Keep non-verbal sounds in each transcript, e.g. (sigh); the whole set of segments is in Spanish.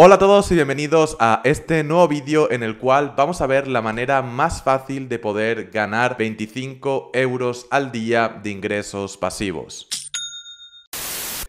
Hola a todos y bienvenidos a este nuevo vídeo en el cual vamos a ver la manera más fácil de poder ganar 25 euros al día de ingresos pasivos.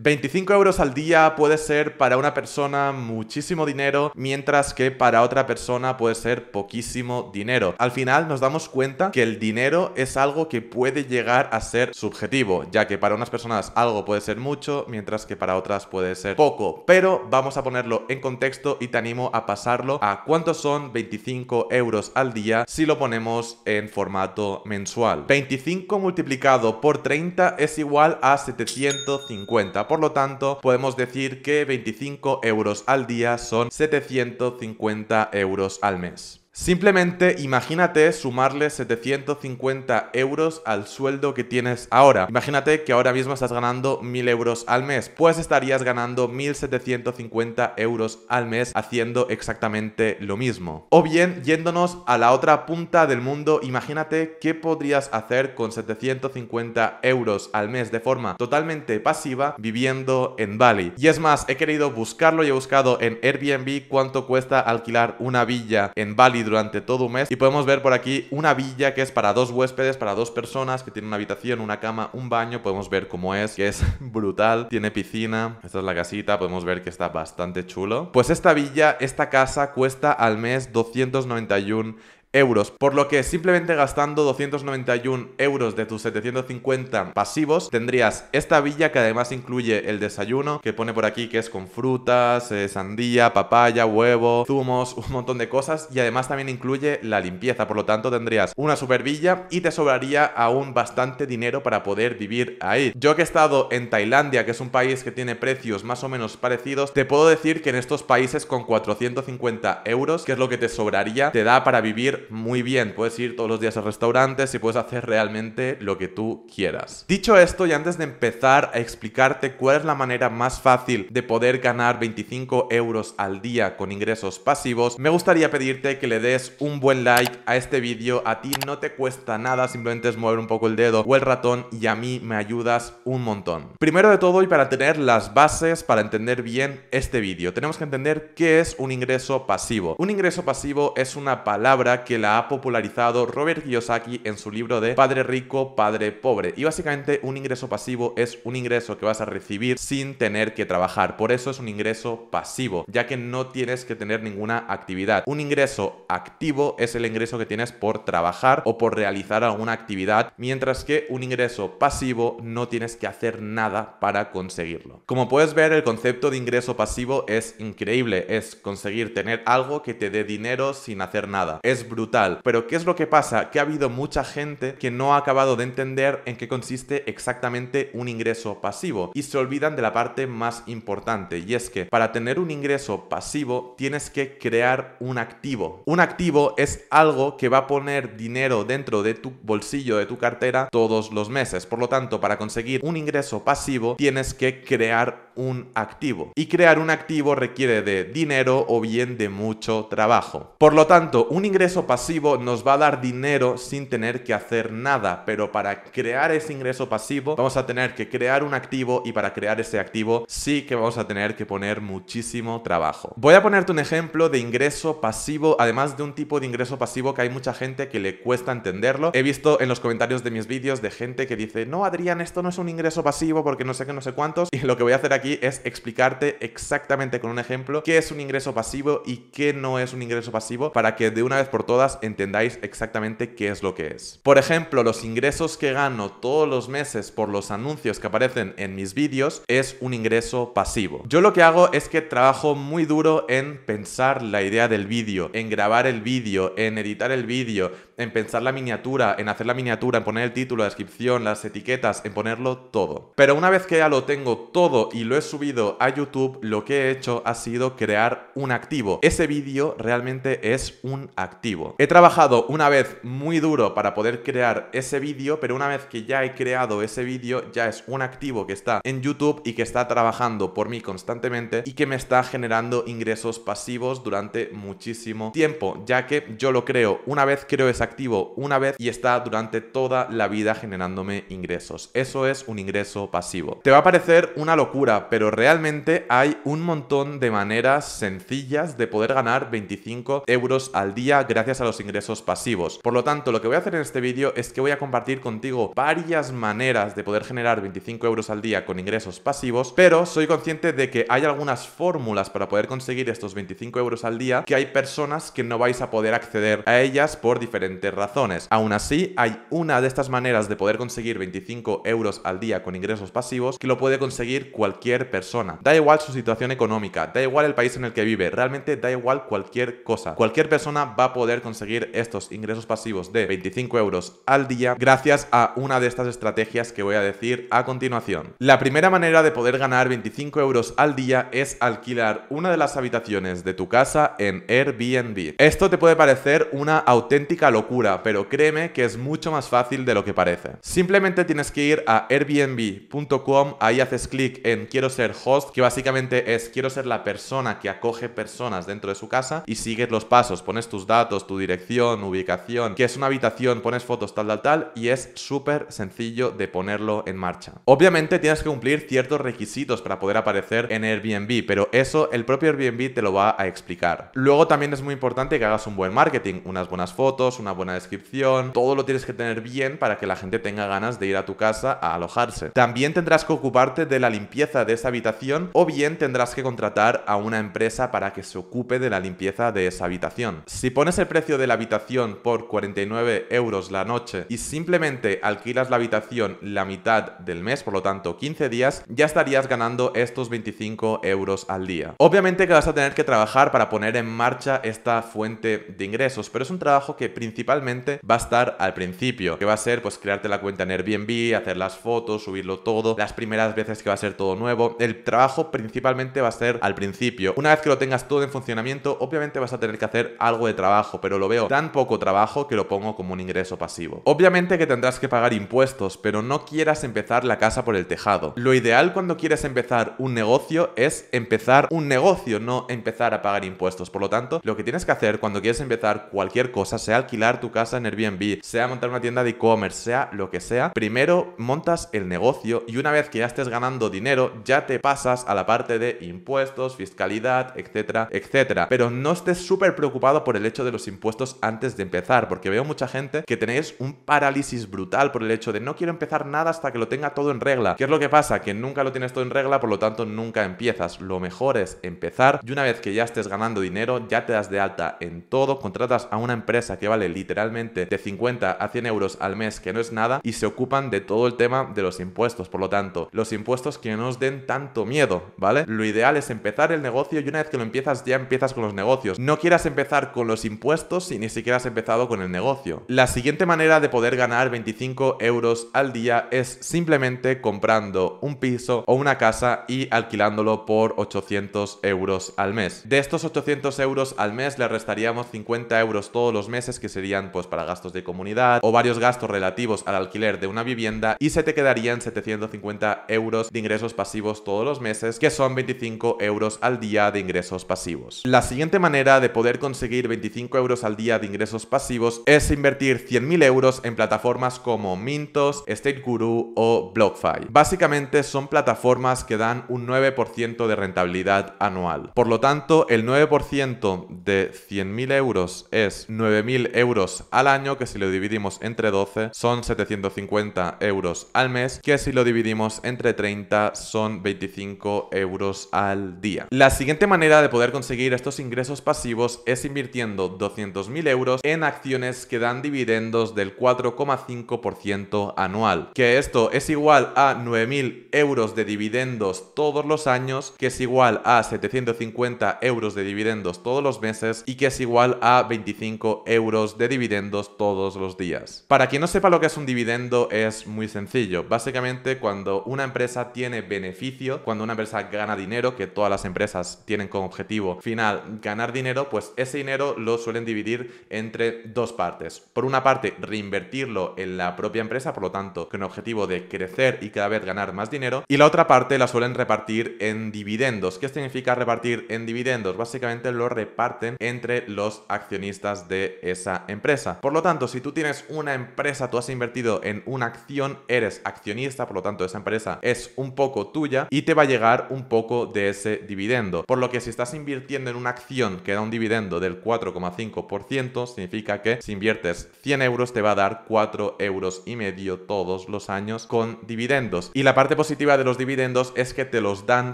25 euros al día puede ser para una persona muchísimo dinero, mientras que para otra persona puede ser poquísimo dinero. Al final nos damos cuenta que el dinero es algo que puede llegar a ser subjetivo, ya que para unas personas algo puede ser mucho, mientras que para otras puede ser poco. Pero vamos a ponerlo en contexto y te animo a pasarlo a cuántos son 25 euros al día si lo ponemos en formato mensual. 25 multiplicado por 30 es igual a 750 por lo tanto, podemos decir que 25 euros al día son 750 euros al mes. Simplemente imagínate sumarle 750 euros al sueldo que tienes ahora. Imagínate que ahora mismo estás ganando 1000 euros al mes, pues estarías ganando 1750 euros al mes haciendo exactamente lo mismo. O bien, yéndonos a la otra punta del mundo, imagínate qué podrías hacer con 750 euros al mes de forma totalmente pasiva viviendo en Bali. Y es más, he querido buscarlo y he buscado en Airbnb cuánto cuesta alquilar una villa en Bali durante todo un mes. Y podemos ver por aquí una villa que es para dos huéspedes, para dos personas, que tiene una habitación, una cama, un baño. Podemos ver cómo es, que es (laughs) brutal. Tiene piscina. Esta es la casita. Podemos ver que está bastante chulo. Pues esta villa, esta casa, cuesta al mes 291 euros, por lo que simplemente gastando 291 euros de tus 750 pasivos tendrías esta villa que además incluye el desayuno que pone por aquí que es con frutas, eh, sandía, papaya, huevo, zumos, un montón de cosas y además también incluye la limpieza, por lo tanto tendrías una super villa y te sobraría aún bastante dinero para poder vivir ahí. Yo que he estado en Tailandia, que es un país que tiene precios más o menos parecidos, te puedo decir que en estos países con 450 euros, que es lo que te sobraría, te da para vivir muy bien, puedes ir todos los días a restaurantes y puedes hacer realmente lo que tú quieras. Dicho esto, y antes de empezar a explicarte cuál es la manera más fácil de poder ganar 25 euros al día con ingresos pasivos, me gustaría pedirte que le des un buen like a este vídeo. A ti no te cuesta nada, simplemente es mover un poco el dedo o el ratón y a mí me ayudas un montón. Primero de todo, y para tener las bases para entender bien este vídeo, tenemos que entender qué es un ingreso pasivo. Un ingreso pasivo es una palabra que que la ha popularizado Robert Kiyosaki en su libro de Padre Rico, Padre Pobre. Y básicamente un ingreso pasivo es un ingreso que vas a recibir sin tener que trabajar. Por eso es un ingreso pasivo, ya que no tienes que tener ninguna actividad. Un ingreso activo es el ingreso que tienes por trabajar o por realizar alguna actividad, mientras que un ingreso pasivo no tienes que hacer nada para conseguirlo. Como puedes ver, el concepto de ingreso pasivo es increíble, es conseguir tener algo que te dé dinero sin hacer nada. Es brutal pero ¿qué es lo que pasa? Que ha habido mucha gente que no ha acabado de entender en qué consiste exactamente un ingreso pasivo y se olvidan de la parte más importante y es que para tener un ingreso pasivo tienes que crear un activo. Un activo es algo que va a poner dinero dentro de tu bolsillo, de tu cartera todos los meses. Por lo tanto, para conseguir un ingreso pasivo tienes que crear un activo. Y crear un activo requiere de dinero o bien de mucho trabajo. Por lo tanto, un ingreso pasivo nos va a dar dinero sin tener que hacer nada, pero para crear ese ingreso pasivo vamos a tener que crear un activo y para crear ese activo sí que vamos a tener que poner muchísimo trabajo. Voy a ponerte un ejemplo de ingreso pasivo, además de un tipo de ingreso pasivo que hay mucha gente que le cuesta entenderlo. He visto en los comentarios de mis vídeos de gente que dice, no Adrián, esto no es un ingreso pasivo porque no sé qué, no sé cuántos. (laughs) Y lo que voy a hacer aquí es explicarte exactamente con un ejemplo qué es un ingreso pasivo y qué no es un ingreso pasivo para que de una vez por todas entendáis exactamente qué es lo que es. Por ejemplo, los ingresos que gano todos los meses por los anuncios que aparecen en mis vídeos es un ingreso pasivo. Yo lo que hago es que trabajo muy duro en pensar la idea del vídeo, en grabar el vídeo, en editar el vídeo, en pensar la miniatura, en hacer la miniatura, en poner el título, la descripción, las etiquetas, en ponerlo todo. Pero una vez que ya lo tengo todo y lo he subido a YouTube, lo que he hecho ha sido crear un activo. Ese vídeo realmente es un activo. He trabajado una vez muy duro para poder crear ese vídeo, pero una vez que ya he creado ese vídeo, ya es un activo que está en YouTube y que está trabajando por mí constantemente y que me está generando ingresos pasivos durante muchísimo tiempo, ya que yo lo creo. Una vez creo esa activo una vez y está durante toda la vida generándome ingresos. Eso es un ingreso pasivo. Te va a parecer una locura, pero realmente hay un montón de maneras sencillas de poder ganar 25 euros al día gracias a los ingresos pasivos. Por lo tanto, lo que voy a hacer en este vídeo es que voy a compartir contigo varias maneras de poder generar 25 euros al día con ingresos pasivos, pero soy consciente de que hay algunas fórmulas para poder conseguir estos 25 euros al día que hay personas que no vais a poder acceder a ellas por diferentes razones. Aún así, hay una de estas maneras de poder conseguir 25 euros al día con ingresos pasivos que lo puede conseguir cualquier persona. Da igual su situación económica, da igual el país en el que vive, realmente da igual cualquier cosa. Cualquier persona va a poder conseguir estos ingresos pasivos de 25 euros al día gracias a una de estas estrategias que voy a decir a continuación. La primera manera de poder ganar 25 euros al día es alquilar una de las habitaciones de tu casa en Airbnb. Esto te puede parecer una auténtica locura pero créeme que es mucho más fácil de lo que parece. Simplemente tienes que ir a airbnb.com, ahí haces clic en quiero ser host, que básicamente es quiero ser la persona que acoge personas dentro de su casa y sigues los pasos, pones tus datos, tu dirección, ubicación, que es una habitación, pones fotos, tal, tal, tal, y es súper sencillo de ponerlo en marcha. Obviamente tienes que cumplir ciertos requisitos para poder aparecer en Airbnb, pero eso el propio Airbnb te lo va a explicar. Luego también es muy importante que hagas un buen marketing, unas buenas fotos, una buena descripción. Todo lo tienes que tener bien para que la gente tenga ganas de ir a tu casa a alojarse. También tendrás que ocuparte de la limpieza de esa habitación o bien tendrás que contratar a una empresa para que se ocupe de la limpieza de esa habitación. Si pones el precio de la habitación por 49 euros la noche y simplemente alquilas la habitación la mitad del mes, por lo tanto 15 días, ya estarías ganando estos 25 euros al día. Obviamente que vas a tener que trabajar para poner en marcha esta fuente de ingresos, pero es un trabajo que principalmente principalmente va a estar al principio, que va a ser pues crearte la cuenta en Airbnb, hacer las fotos, subirlo todo, las primeras veces que va a ser todo nuevo. El trabajo principalmente va a ser al principio. Una vez que lo tengas todo en funcionamiento, obviamente vas a tener que hacer algo de trabajo, pero lo veo tan poco trabajo que lo pongo como un ingreso pasivo. Obviamente que tendrás que pagar impuestos, pero no quieras empezar la casa por el tejado. Lo ideal cuando quieres empezar un negocio es empezar un negocio, no empezar a pagar impuestos. Por lo tanto, lo que tienes que hacer cuando quieres empezar cualquier cosa, sea alquilar tu casa en Airbnb, sea montar una tienda de e-commerce, sea lo que sea, primero montas el negocio y una vez que ya estés ganando dinero, ya te pasas a la parte de impuestos, fiscalidad, etcétera, etcétera. Pero no estés súper preocupado por el hecho de los impuestos antes de empezar, porque veo mucha gente que tenéis un parálisis brutal por el hecho de no quiero empezar nada hasta que lo tenga todo en regla. ¿Qué es lo que pasa? Que nunca lo tienes todo en regla, por lo tanto nunca empiezas. Lo mejor es empezar y una vez que ya estés ganando dinero, ya te das de alta en todo, contratas a una empresa que vale literalmente de 50 a 100 euros al mes, que no es nada, y se ocupan de todo el tema de los impuestos. Por lo tanto, los impuestos que no os den tanto miedo, ¿vale? Lo ideal es empezar el negocio y una vez que lo empiezas ya empiezas con los negocios. No quieras empezar con los impuestos si ni siquiera has empezado con el negocio. La siguiente manera de poder ganar 25 euros al día es simplemente comprando un piso o una casa y alquilándolo por 800 euros al mes. De estos 800 euros al mes le restaríamos 50 euros todos los meses que sería pues para gastos de comunidad o varios gastos relativos al alquiler de una vivienda y se te quedarían 750 euros de ingresos pasivos todos los meses, que son 25 euros al día de ingresos pasivos. La siguiente manera de poder conseguir 25 euros al día de ingresos pasivos es invertir 100.000 euros en plataformas como Mintos, State Guru o BlockFi. Básicamente son plataformas que dan un 9% de rentabilidad anual. Por lo tanto, el 9% de 100.000 euros es 9.000 euros al año, que si lo dividimos entre 12 son 750 euros al mes, que si lo dividimos entre 30 son 25 euros al día. La siguiente manera de poder conseguir estos ingresos pasivos es invirtiendo 200.000 euros en acciones que dan dividendos del 4,5% anual, que esto es igual a 9.000 euros de dividendos todos los años, que es igual a 750 euros de dividendos todos los meses y que es igual a 25 euros de dividendos todos los días. Para quien no sepa lo que es un dividendo, es muy sencillo. Básicamente, cuando una empresa tiene beneficio, cuando una empresa gana dinero, que todas las empresas tienen como objetivo final ganar dinero, pues ese dinero lo suelen dividir entre dos partes. Por una parte, reinvertirlo en la propia empresa, por lo tanto, con el objetivo de crecer y cada vez ganar más dinero. Y la otra parte la suelen repartir en dividendos. ¿Qué significa repartir en dividendos? Básicamente lo reparten entre los accionistas de esa empresa empresa. Por lo tanto, si tú tienes una empresa, tú has invertido en una acción, eres accionista, por lo tanto esa empresa es un poco tuya y te va a llegar un poco de ese dividendo. Por lo que si estás invirtiendo en una acción que da un dividendo del 4,5%, significa que si inviertes 100 euros te va a dar 4 euros y medio todos los años con dividendos. Y la parte positiva de los dividendos es que te los dan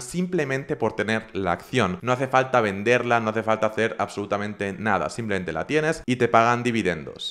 simplemente por tener la acción. No hace falta venderla, no hace falta hacer absolutamente nada, simplemente la tienes y te pagan dividendos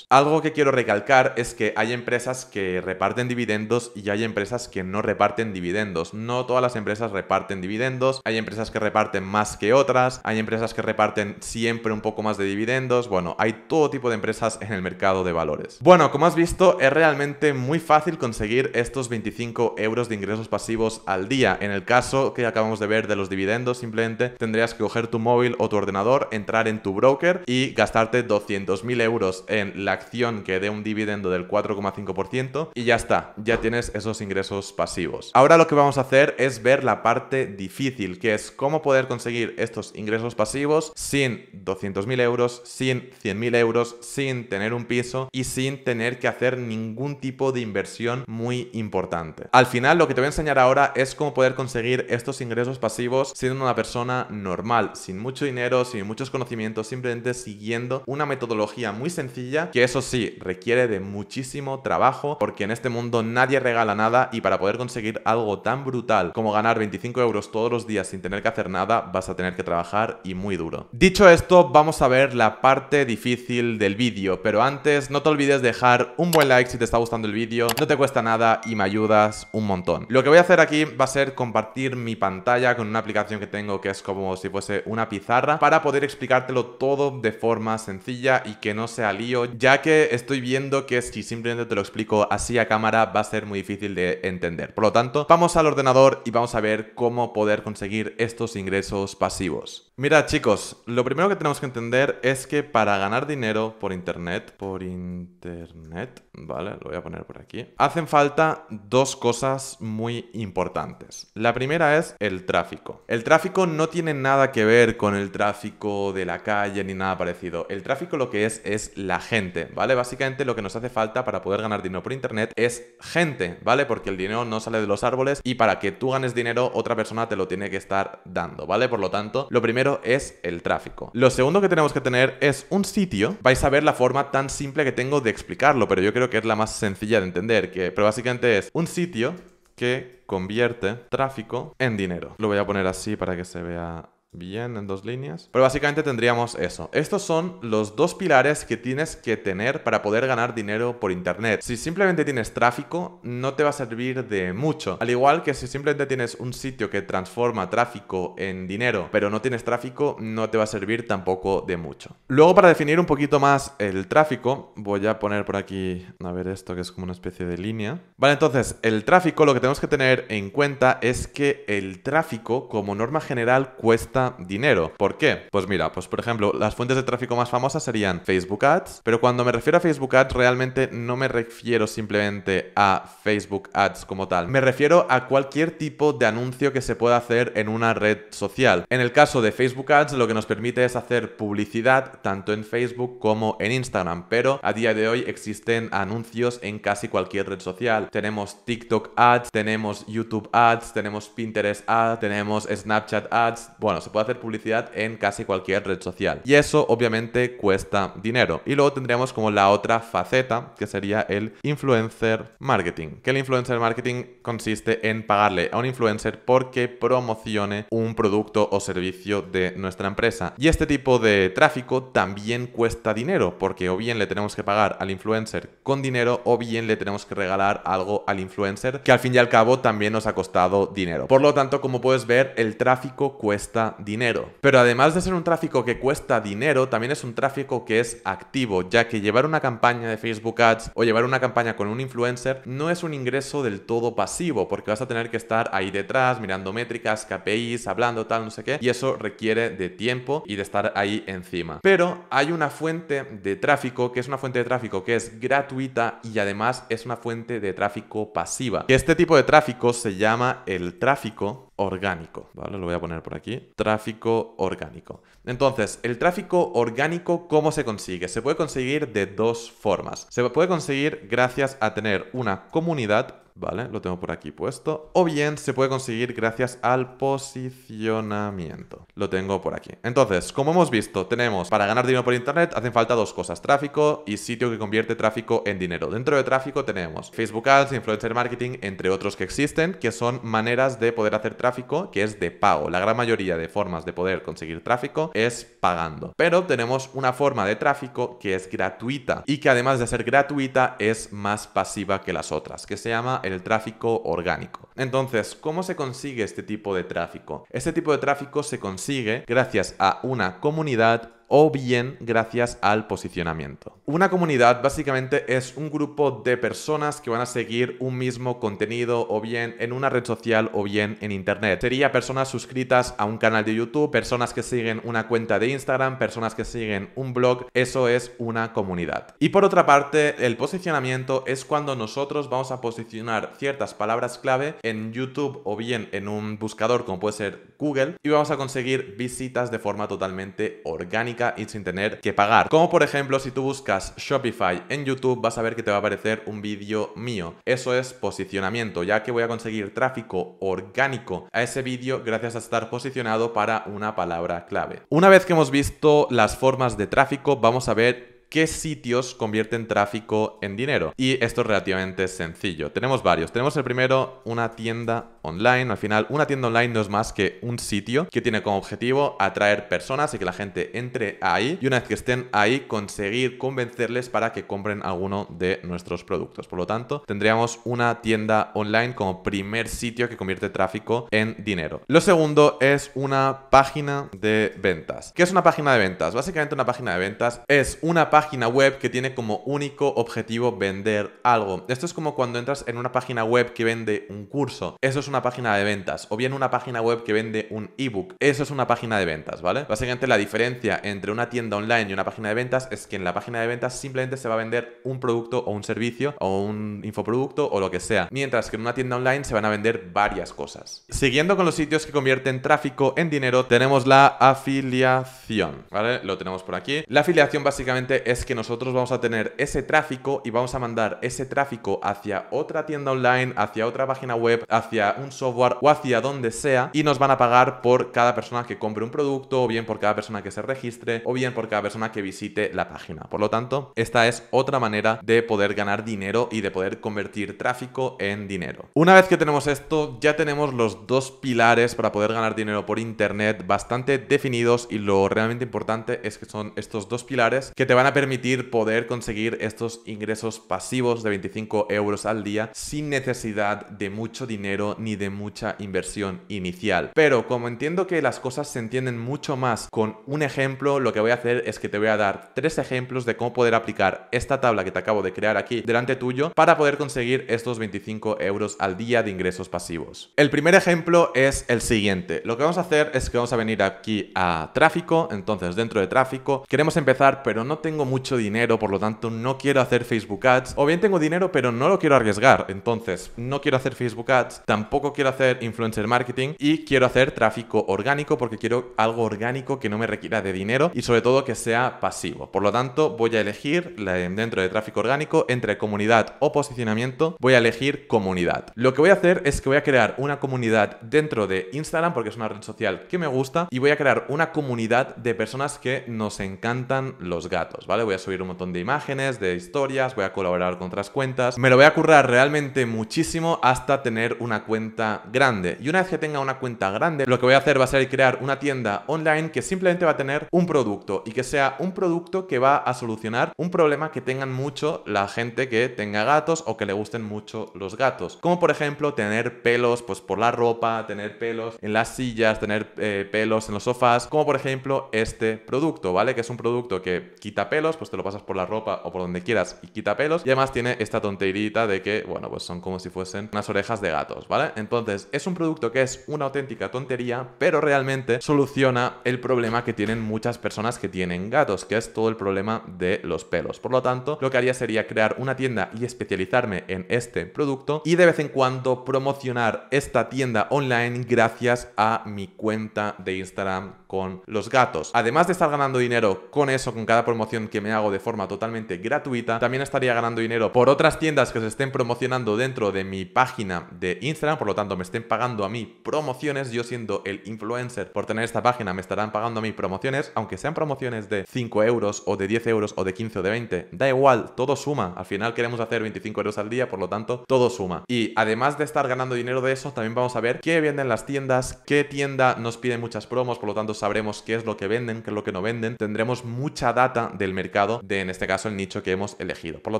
algo que quiero recalcar es que hay empresas que reparten dividendos y hay empresas que no reparten dividendos. No todas las empresas reparten dividendos, hay empresas que reparten más que otras, hay empresas que reparten siempre un poco más de dividendos, bueno, hay todo tipo de empresas en el mercado de valores. Bueno, como has visto, es realmente muy fácil conseguir estos 25 euros de ingresos pasivos al día. En el caso que acabamos de ver de los dividendos, simplemente tendrías que coger tu móvil o tu ordenador, entrar en tu broker y gastarte 200.000 euros en la acción que dé un dividendo del 4,5% y ya está, ya tienes esos ingresos pasivos. Ahora lo que vamos a hacer es ver la parte difícil, que es cómo poder conseguir estos ingresos pasivos sin 200.000 euros, sin 100.000 euros, sin tener un piso y sin tener que hacer ningún tipo de inversión muy importante. Al final lo que te voy a enseñar ahora es cómo poder conseguir estos ingresos pasivos siendo una persona normal, sin mucho dinero, sin muchos conocimientos, simplemente siguiendo una metodología muy sencilla, que eso sí, requiere de muchísimo trabajo, porque en este mundo nadie regala nada y para poder conseguir algo tan brutal como ganar 25 euros todos los días sin tener que hacer nada, vas a tener que trabajar y muy duro. Dicho esto, vamos a ver la parte difícil del vídeo, pero antes no te olvides dejar un buen like si te está gustando el vídeo, no te cuesta nada y me ayudas un montón. Lo que voy a hacer aquí va a ser compartir mi pantalla con una aplicación que tengo que es como si fuese una pizarra para poder explicártelo todo de forma sencilla y que no sea al lío, ya que estoy viendo que si simplemente te lo explico así a cámara va a ser muy difícil de entender. Por lo tanto, vamos al ordenador y vamos a ver cómo poder conseguir estos ingresos pasivos. Mira chicos, lo primero que tenemos que entender es que para ganar dinero por internet, por internet, vale, lo voy a poner por aquí, hacen falta dos cosas muy importantes. La primera es el tráfico. El tráfico no tiene nada que ver con el tráfico de la calle ni nada parecido. El tráfico lo que es es la gente, ¿vale? Básicamente lo que nos hace falta para poder ganar dinero por internet es gente, ¿vale? Porque el dinero no sale de los árboles y para que tú ganes dinero otra persona te lo tiene que estar dando, ¿vale? Por lo tanto, lo primero es el tráfico. Lo segundo que tenemos que tener es un sitio. Vais a ver la forma tan simple que tengo de explicarlo, pero yo creo que es la más sencilla de entender, que, pero básicamente es un sitio que convierte tráfico en dinero. Lo voy a poner así para que se vea Bien, en dos líneas. Pero básicamente tendríamos eso. Estos son los dos pilares que tienes que tener para poder ganar dinero por Internet. Si simplemente tienes tráfico, no te va a servir de mucho. Al igual que si simplemente tienes un sitio que transforma tráfico en dinero, pero no tienes tráfico, no te va a servir tampoco de mucho. Luego, para definir un poquito más el tráfico, voy a poner por aquí, a ver esto que es como una especie de línea. Vale, entonces, el tráfico, lo que tenemos que tener en cuenta es que el tráfico, como norma general, cuesta dinero. ¿Por qué? Pues mira, pues por ejemplo, las fuentes de tráfico más famosas serían Facebook Ads, pero cuando me refiero a Facebook Ads realmente no me refiero simplemente a Facebook Ads como tal. Me refiero a cualquier tipo de anuncio que se pueda hacer en una red social. En el caso de Facebook Ads lo que nos permite es hacer publicidad tanto en Facebook como en Instagram, pero a día de hoy existen anuncios en casi cualquier red social. Tenemos TikTok Ads, tenemos YouTube Ads, tenemos Pinterest Ads, tenemos Snapchat Ads, bueno, se puede hacer publicidad en casi cualquier red social. Y eso obviamente cuesta dinero. Y luego tendríamos como la otra faceta, que sería el influencer marketing. Que el influencer marketing consiste en pagarle a un influencer porque promocione un producto o servicio de nuestra empresa. Y este tipo de tráfico también cuesta dinero, porque o bien le tenemos que pagar al influencer con dinero o bien le tenemos que regalar algo al influencer, que al fin y al cabo también nos ha costado dinero. Por lo tanto, como puedes ver, el tráfico cuesta dinero. Pero además de ser un tráfico que cuesta dinero, también es un tráfico que es activo, ya que llevar una campaña de Facebook Ads o llevar una campaña con un influencer no es un ingreso del todo pasivo, porque vas a tener que estar ahí detrás, mirando métricas, KPIs, hablando, tal, no sé qué, y eso requiere de tiempo y de estar ahí encima. Pero hay una fuente de tráfico, que es una fuente de tráfico que es gratuita y además es una fuente de tráfico pasiva. Este tipo de tráfico se llama el tráfico orgánico, ¿vale? Lo voy a poner por aquí. Tráfico orgánico. Entonces, el tráfico orgánico, ¿cómo se consigue? Se puede conseguir de dos formas. Se puede conseguir gracias a tener una comunidad ¿vale? Lo tengo por aquí puesto. O bien se puede conseguir gracias al posicionamiento. Lo tengo por aquí. Entonces, como hemos visto, tenemos para ganar dinero por internet hacen falta dos cosas, tráfico y sitio que convierte tráfico en dinero. Dentro de tráfico tenemos Facebook Ads, Influencer Marketing, entre otros que existen, que son maneras de poder hacer tráfico que es de pago. La gran mayoría de formas de poder conseguir tráfico es pagando. Pero tenemos una forma de tráfico que es gratuita y que además de ser gratuita es más pasiva que las otras, que se llama el tráfico orgánico. Entonces, ¿cómo se consigue este tipo de tráfico? Este tipo de tráfico se consigue gracias a una comunidad o bien gracias al posicionamiento. Una comunidad básicamente es un grupo de personas que van a seguir un mismo contenido o bien en una red social o bien en internet. Sería personas suscritas a un canal de YouTube, personas que siguen una cuenta de Instagram, personas que siguen un blog, eso es una comunidad. Y por otra parte, el posicionamiento es cuando nosotros vamos a posicionar ciertas palabras clave en YouTube o bien en un buscador como puede ser Google y vamos a conseguir visitas de forma totalmente orgánica y sin tener que pagar. Como por ejemplo, si tú buscas Shopify en YouTube, vas a ver que te va a aparecer un vídeo mío. Eso es posicionamiento, ya que voy a conseguir tráfico orgánico a ese vídeo gracias a estar posicionado para una palabra clave. Una vez que hemos visto las formas de tráfico, vamos a ver qué sitios convierten tráfico en dinero. Y esto es relativamente sencillo. Tenemos varios. Tenemos el primero, una tienda online. Al final, una tienda online no es más que un sitio que tiene como objetivo atraer personas y que la gente entre ahí y una vez que estén ahí conseguir convencerles para que compren alguno de nuestros productos. Por lo tanto, tendríamos una tienda online como primer sitio que convierte tráfico en dinero. Lo segundo es una página de ventas. ¿Qué es una página de ventas? Básicamente una página de ventas es una página web que tiene como único objetivo vender algo. Esto es como cuando entras en una página web que vende un curso. Eso es página de ventas o bien una página web que vende un ebook. Eso es una página de ventas, ¿vale? Básicamente la diferencia entre una tienda online y una página de ventas es que en la página de ventas simplemente se va a vender un producto o un servicio o un infoproducto o lo que sea, mientras que en una tienda online se van a vender varias cosas. Siguiendo con los sitios que convierten tráfico en dinero, tenemos la afiliación, ¿vale? Lo tenemos por aquí. La afiliación básicamente es que nosotros vamos a tener ese tráfico y vamos a mandar ese tráfico hacia otra tienda online, hacia otra página web, hacia un un software o hacia donde sea y nos van a pagar por cada persona que compre un producto o bien por cada persona que se registre o bien por cada persona que visite la página. Por lo tanto, esta es otra manera de poder ganar dinero y de poder convertir tráfico en dinero. Una vez que tenemos esto, ya tenemos los dos pilares para poder ganar dinero por internet bastante definidos y lo realmente importante es que son estos dos pilares que te van a permitir poder conseguir estos ingresos pasivos de 25 euros al día sin necesidad de mucho dinero ni de mucha inversión inicial. Pero como entiendo que las cosas se entienden mucho más con un ejemplo, lo que voy a hacer es que te voy a dar tres ejemplos de cómo poder aplicar esta tabla que te acabo de crear aquí delante tuyo para poder conseguir estos 25 euros al día de ingresos pasivos. El primer ejemplo es el siguiente. Lo que vamos a hacer es que vamos a venir aquí a tráfico, entonces dentro de tráfico queremos empezar pero no tengo mucho dinero, por lo tanto no quiero hacer Facebook Ads o bien tengo dinero pero no lo quiero arriesgar, entonces no quiero hacer Facebook Ads, tampoco quiero hacer influencer marketing y quiero hacer tráfico orgánico porque quiero algo orgánico que no me requiera de dinero y sobre todo que sea pasivo. Por lo tanto, voy a elegir dentro de tráfico orgánico entre comunidad o posicionamiento, voy a elegir comunidad. Lo que voy a hacer es que voy a crear una comunidad dentro de Instagram porque es una red social que me gusta y voy a crear una comunidad de personas que nos encantan los gatos, ¿vale? Voy a subir un montón de imágenes, de historias, voy a colaborar con otras cuentas. Me lo voy a currar realmente muchísimo hasta tener una cuenta grande. Y una vez que tenga una cuenta grande, lo que voy a hacer va a ser crear una tienda online que simplemente va a tener un producto y que sea un producto que va a solucionar un problema que tengan mucho la gente que tenga gatos o que le gusten mucho los gatos. Como por ejemplo tener pelos pues por la ropa, tener pelos en las sillas, tener eh, pelos en los sofás, como por ejemplo este producto, ¿vale? Que es un producto que quita pelos, pues te lo pasas por la ropa o por donde quieras y quita pelos. Y además tiene esta tonterita de que, bueno, pues son como si fuesen unas orejas de gatos, ¿vale? Entonces, es un producto que es una auténtica tontería, pero realmente soluciona el problema que tienen muchas personas que tienen gatos, que es todo el problema de los pelos. Por lo tanto, lo que haría sería crear una tienda y especializarme en este producto y de vez en cuando promocionar esta tienda online gracias a mi cuenta de Instagram con los gatos. Además de estar ganando dinero con eso, con cada promoción que me hago de forma totalmente gratuita, también estaría ganando dinero por otras tiendas que se estén promocionando dentro de mi página de Instagram por lo tanto me estén pagando a mí promociones, yo siendo el influencer por tener esta página me estarán pagando a mí promociones, aunque sean promociones de 5 euros o de 10 euros o de 15 o de 20, da igual, todo suma, al final queremos hacer 25 euros al día, por lo tanto todo suma. Y además de estar ganando dinero de eso, también vamos a ver qué venden las tiendas, qué tienda nos pide muchas promos, por lo tanto sabremos qué es lo que venden, qué es lo que no venden, tendremos mucha data del mercado, de en este caso el nicho que hemos elegido. Por lo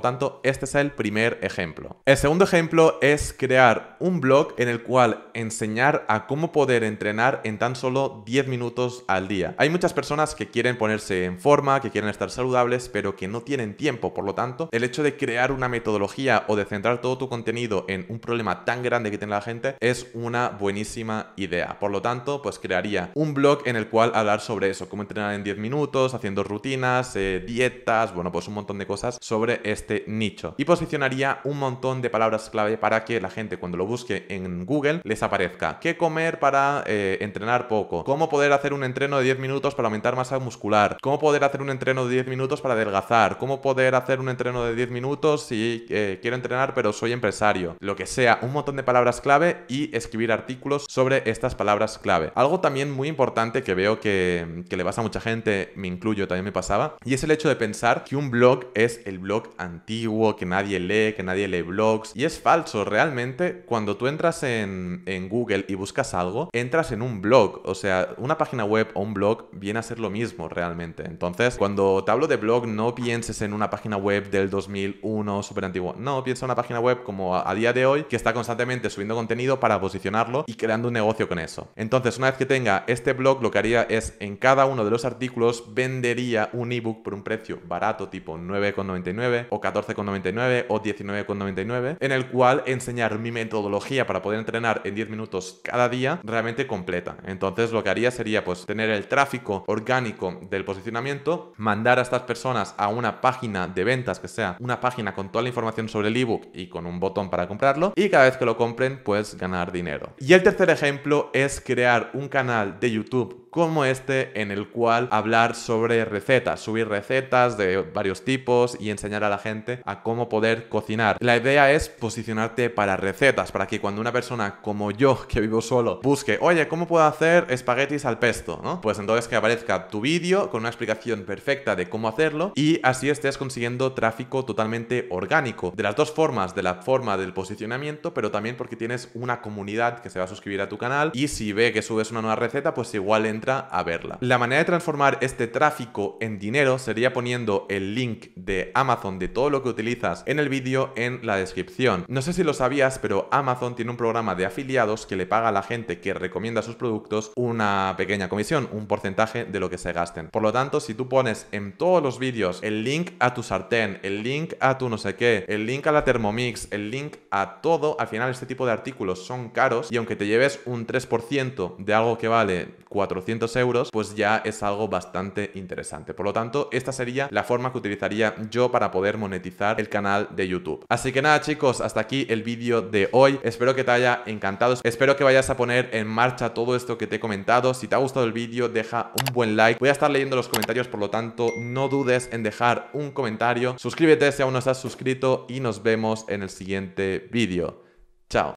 tanto, este es el primer ejemplo. El segundo ejemplo es crear un blog en el cual enseñar a cómo poder entrenar en tan solo 10 minutos al día. Hay muchas personas que quieren ponerse en forma, que quieren estar saludables, pero que no tienen tiempo. Por lo tanto, el hecho de crear una metodología o de centrar todo tu contenido en un problema tan grande que tiene la gente es una buenísima idea. Por lo tanto, pues crearía un blog en el cual hablar sobre eso, cómo entrenar en 10 minutos, haciendo rutinas, eh, dietas, bueno, pues un montón de cosas sobre este nicho. Y posicionaría un montón de palabras clave para que la gente cuando lo busque en Google les aparezca qué comer para eh, entrenar poco, cómo poder hacer un entreno de 10 minutos para aumentar masa muscular, cómo poder hacer un entreno de 10 minutos para adelgazar, cómo poder hacer un entreno de 10 minutos si eh, quiero entrenar pero soy empresario, lo que sea, un montón de palabras clave y escribir artículos sobre estas palabras clave. Algo también muy importante que veo que, que le pasa a mucha gente, me incluyo, también me pasaba, y es el hecho de pensar que un blog es el blog antiguo, que nadie lee, que nadie lee blogs, y es falso, realmente cuando tú entras en, Google y buscas algo, entras en un blog. O sea, una página web o un blog viene a ser lo mismo realmente. Entonces, cuando te hablo de blog, no pienses en una página web del 2001 super antiguo, No, piensa en una página web como a, a día de hoy que está constantemente subiendo contenido para posicionarlo y creando un negocio con eso. Entonces, una vez que tenga este blog, lo que haría es en cada uno de los artículos vendería un ebook por un precio barato, tipo 9,99 o 14,99 o 19,99, en el cual enseñar mi metodología para poder entrenar en 10 minutos cada día realmente completa. Entonces lo que haría sería pues tener el tráfico orgánico del posicionamiento, mandar a estas personas a una página de ventas que sea una página con toda la información sobre el ebook y con un botón para comprarlo y cada vez que lo compren pues ganar dinero. Y el tercer ejemplo es crear un canal de YouTube como este en el cual hablar sobre recetas, subir recetas de varios tipos y enseñar a la gente a cómo poder cocinar. La idea es posicionarte para recetas, para que cuando una persona como yo, que vivo solo, busque, oye, ¿cómo puedo hacer espaguetis al pesto? ¿no? Pues entonces que aparezca tu vídeo con una explicación perfecta de cómo hacerlo y así estés consiguiendo tráfico totalmente orgánico. De las dos formas, de la forma del posicionamiento, pero también porque tienes una comunidad que se va a suscribir a tu canal y si ve que subes una nueva receta, pues igual entra a verla. La manera de transformar este tráfico en dinero sería poniendo el link de Amazon de todo lo que utilizas en el vídeo en la descripción. No sé si lo sabías, pero Amazon tiene un programa de afiliados que le paga a la gente que recomienda sus productos una pequeña comisión, un porcentaje de lo que se gasten. Por lo tanto, si tú pones en todos los vídeos el link a tu sartén, el link a tu no sé qué, el link a la Thermomix, el link a todo, al final este tipo de artículos son caros y aunque te lleves un 3% de algo que vale 400 euros, pues ya es algo bastante interesante. Por lo tanto, esta sería la forma que utilizaría yo para poder monetizar el canal de YouTube. Así que nada chicos, hasta aquí el vídeo de hoy. Espero que encantados haya Espero que vayas a poner en marcha todo esto que te he comentado. Si te ha gustado el vídeo, deja un buen like. Voy a estar leyendo los comentarios, por lo tanto, no dudes en dejar un comentario. Suscríbete si aún no estás suscrito y nos vemos en el siguiente vídeo. Chao.